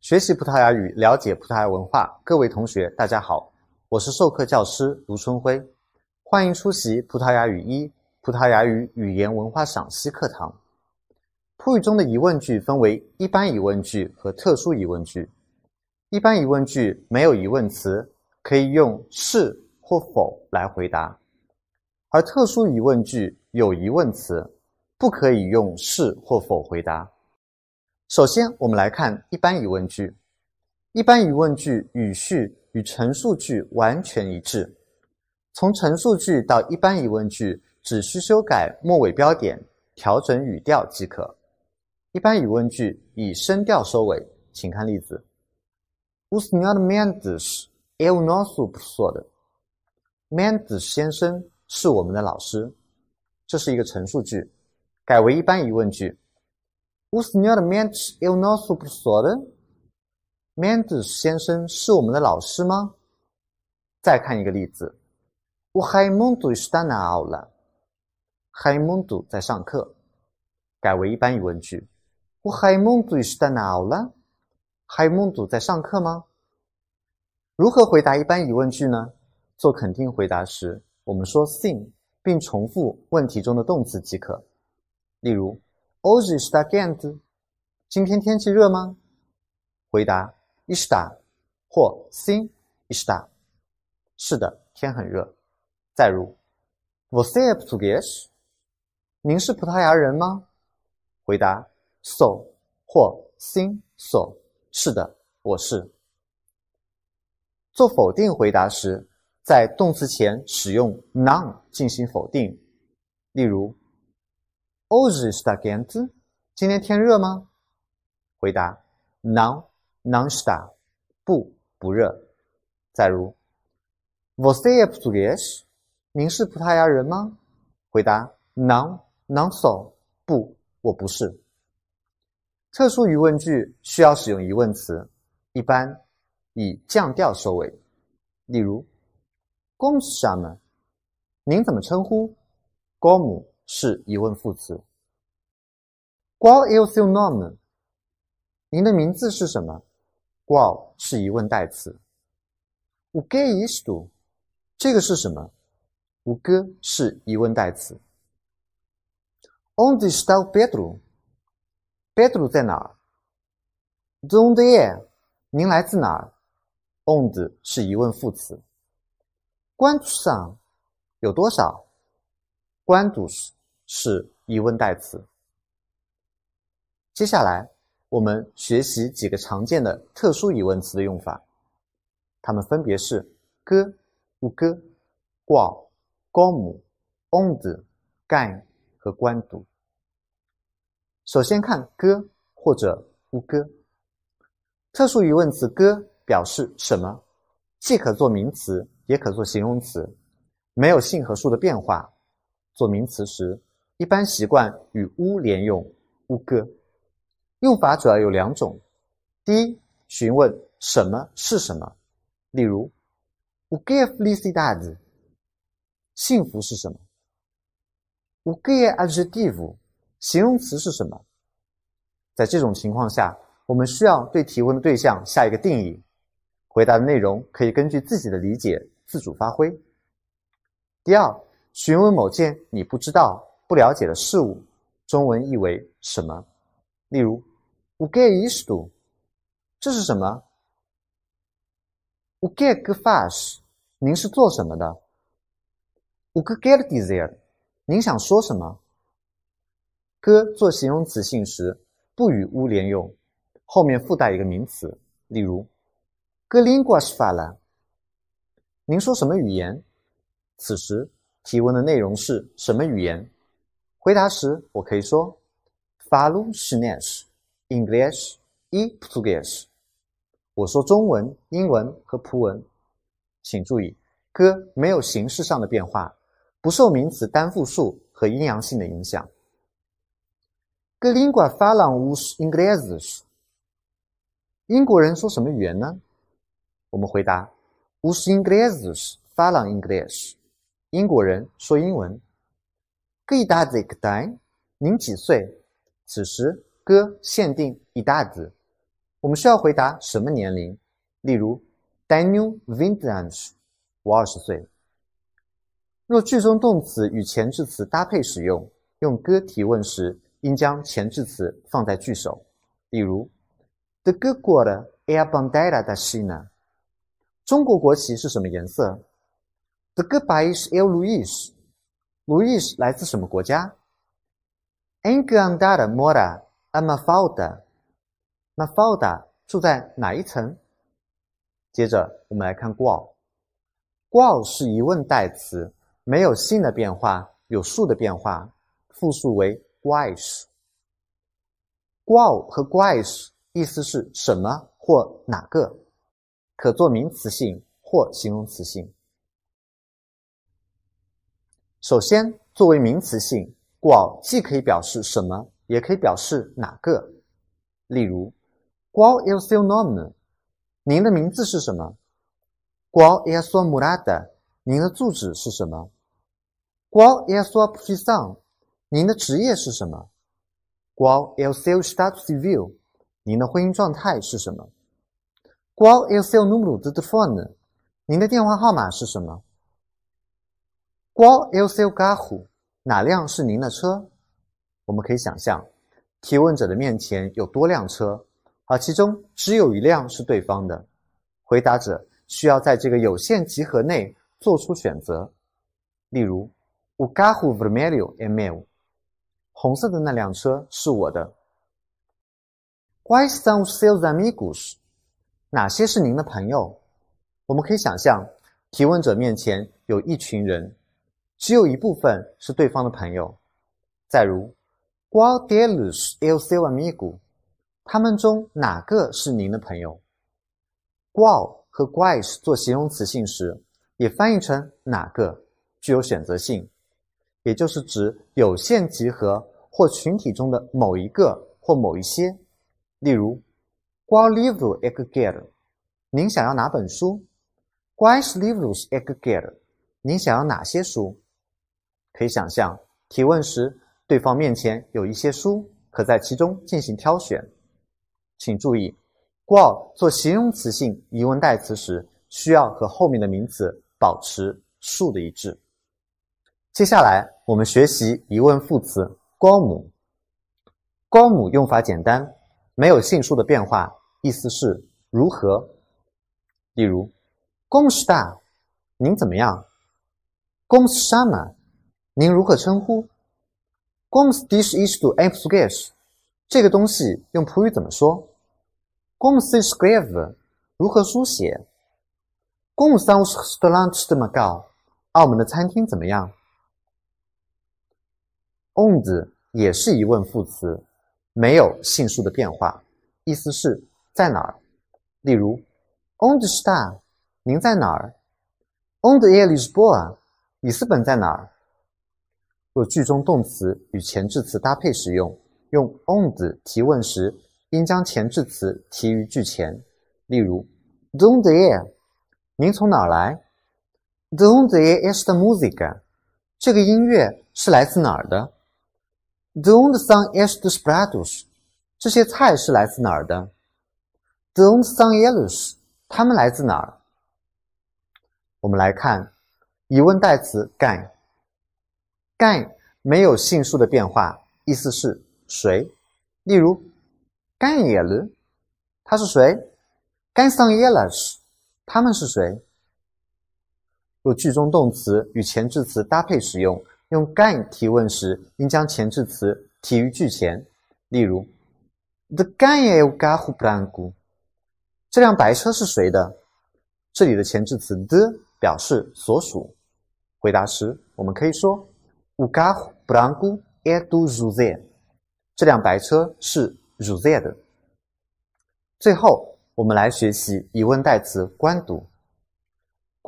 学习葡萄牙语，了解葡萄牙文化。各位同学，大家好，我是授课教师卢春辉，欢迎出席葡萄牙语一葡萄牙语语言文化赏析课堂。葡语中的疑问句分为一般疑问句和特殊疑问句。一般疑问句没有疑问词，可以用是或否来回答；而特殊疑问句有疑问词，不可以用是或否回答。首先，我们来看一般疑问句。一般疑问句语序与陈述句完全一致，从陈述句到一般疑问句只需修改末尾标点、调整语调即可。一般疑问句以升调收尾，请看例子。乌斯尼奥的曼子是埃乌诺苏布做的。曼子先生是我们的老师，这是一个陈述句，改为一般疑问句：乌斯尼奥的曼子是埃乌诺苏布做的？曼子先生是我们的老师吗？再看一个例子：乌海蒙杜是达纳奥拉。海蒙杜在上课，改为一般疑问句：乌海蒙杜是达纳奥拉？海梦杜在上课吗？如何回答一般疑问句呢？做肯定回答时，我们说“ sing，并重复问题中的动词即可。例如，Ozista ganz？今天天气热吗？回答 i s t a 或 Sin g i s t a 是的，天很热。再如，Voces Portugues？您是葡萄牙人吗？回答 s o 或 Sin g s so 是的，我是。做否定回答时，在动词前使用 non 进行否定。例如，Ozista g a n z 今天天热吗？回答：Non，non sta，不，不热。再如，Vo c e i portoghes？您是葡萄牙人吗？回答：Non，non so，不，我不是。特殊疑问句需要使用疑问词，一般以降调收尾。例如，公使们，您怎么称呼公母是疑问副词。g u a l isu nomu，您的名字是什么 g u a l 是疑问代词。Uge isu，这个是什么？Uge 是疑问代词。On distal bedu。Bedroom 在哪儿 f o m the a r 您来自哪儿？On 的是疑问副词。关族上有多少？官族是疑问代词。接下来，我们学习几个常见的特殊疑问词的用法，它们分别是 que、五哥、挂、高母、on 的、盖和官族。首先看“哥”或者“乌哥”，特殊疑问词“哥”表示什么，既可做名词，也可做形容词，没有性和数的变化。做名词时，一般习惯与“乌”连用，“乌哥”。用法主要有两种：第一，询问什么是什么，例如：“乌哥弗利西 d 子”，幸福是什么？“乌哥埃安吉蒂夫”。形容词是什么？在这种情况下，我们需要对提问的对象下一个定义。回答的内容可以根据自己的理解自主发挥。第二，询问某件你不知道、不了解的事物，中文译为什么？例如我给意 t i 这是什么我给个 f a s 您是做什么的我 g e t desire，您想说什么？哥做形容词性时，不与乌连用，后面附带一个名词。例如，哥 lingua 是什您说什么语言？此时提问的内容是什么语言？回答时我可以说，法 l i s h 英 p 是 u g 鲁 s 什。我说中文、英文和葡文。请注意，哥没有形式上的变化，不受名词单复数和阴阳性的影响。e n g l i s 英国人说什么语言呢？我们回答：English, 英国人说英文。How o d are you? 您几岁？此时，哥限定“一大子”，我们需要回答什么年龄？例如：I'm t w e n t s 我二十岁。若句中动词与前置词搭配使用，用哥提问时。应将前置词放在句首，比如 The g o d e o o d a g o Bandera in China。中国国旗是什么颜色？The goodbye is El Luis。Luis 来自什么国家？Angela n d m a r a a r a f r o Florida。f l o d a 住在哪一层？接着我们来看 g u o g u o 是疑问代词，没有性的变化，有数的变化，复数为。guise 怪数，o 和 g u s 数意思是什么或哪个？可做名词性或形容词性。首先，作为名词性，怪既可以表示什么，也可以表示哪个。例如 g u á l es su n o m b e 您的名字是什么 g u á l es su morada？您的住址是什么 g u á l es su profesión？您的职业是什么？Qual é seu status civil？您的婚姻状态是什么？Qual é seu número do telefone？您的电话号码是什么？Qual é seu carro？哪辆是您的车？我们可以想象，提问者的面前有多辆车，而其中只有一辆是对方的。回答者需要在这个有限集合内做出选择。例如，o carro vermelho é meu。红色的那辆车是我的。Quais são seus amigos？哪些是您的朋友？我们可以想象，提问者面前有一群人，只有一部分是对方的朋友。再如，Quais delos é l seu amigo？他们中哪个是您的朋友？Quo a 和 quais 做形容词性时，也翻译成哪个，具有选择性，也就是指有限集合。或群体中的某一个或某一些，例如，qual livro e que quer？您想要哪本书？Quais livros e que quer？您想要哪些书？可以想象，提问时对方面前有一些书，可在其中进行挑选。请注意，qual 做形容词性疑问代词时，需要和后面的名词保持数的一致。接下来我们学习疑问副词。公母公母用法简单没有性数的变化意思是如何例如公式大您怎么样公司沙马您如何称呼公司 dish i s to e m p h a s 这个东西用葡语怎么说公司 s q u a r e 如何书写公司 s a u a g e s d u a g e 么高澳门的餐厅怎么样 onde 也是疑问副词，没有性数的变化，意思是“在哪儿”。例如，onde sta？您在哪儿？onde e l'isba？o 里斯本在哪儿？若句中动词与前置词搭配使用，用 onde 提问时，应将前置词提于句前。例如，onde d e？您从哪儿来？onde e l'est musica？这个音乐是来自哪儿的？Don't some eshtus prados？这些菜是来自哪儿的？Don't some yelus？它们来自哪儿？我们来看疑问代词 gan。gan 没有性数的变化，意思是谁？例如，gan yelu，他是谁？gan some yelus，他们是谁？若句中动词与前置词搭配使用。用 g a i n 提问时，应将前置词提于句前。例如：“The g a i n e u g a hu b r a n g o 这辆白车是谁的？这里的前置词 “the” 表示所属。回答时，我们可以说 u g a hu brangu e d o ruzi”，这辆白车是 Ruzi 的。最后，我们来学习疑问代词官 u a n d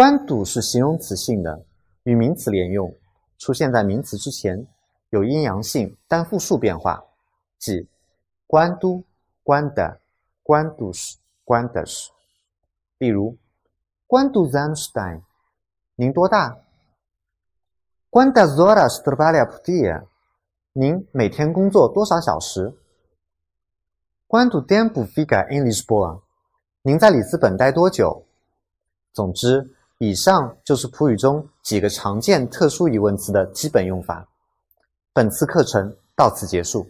u a n d 是形容词性的，与名词连用。出现在名词之前，有阴阳性单复数变化，即关都、关的、关都是、关的是。例如，关都 z a m s t e 您多大？关的 Zoras t r b a l i a p d i a 您每天工作多少小时？关都 d e Figa i n l i s b o a 您在里斯本待多久？总之，以上就是葡语中几个常见特殊疑问词的基本用法。本次课程到此结束。